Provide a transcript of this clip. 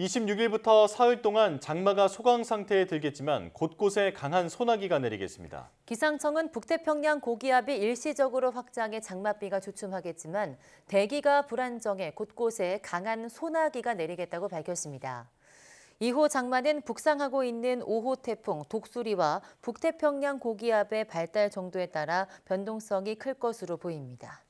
26일부터 사흘 동안 장마가 소강 상태에 들겠지만 곳곳에 강한 소나기가 내리겠습니다. 기상청은 북태평양 고기압이 일시적으로 확장해 장맛비가 주춤하겠지만 대기가 불안정해 곳곳에 강한 소나기가 내리겠다고 밝혔습니다. 2호 장마는 북상하고 있는 5호 태풍 독수리와 북태평양 고기압의 발달 정도에 따라 변동성이 클 것으로 보입니다.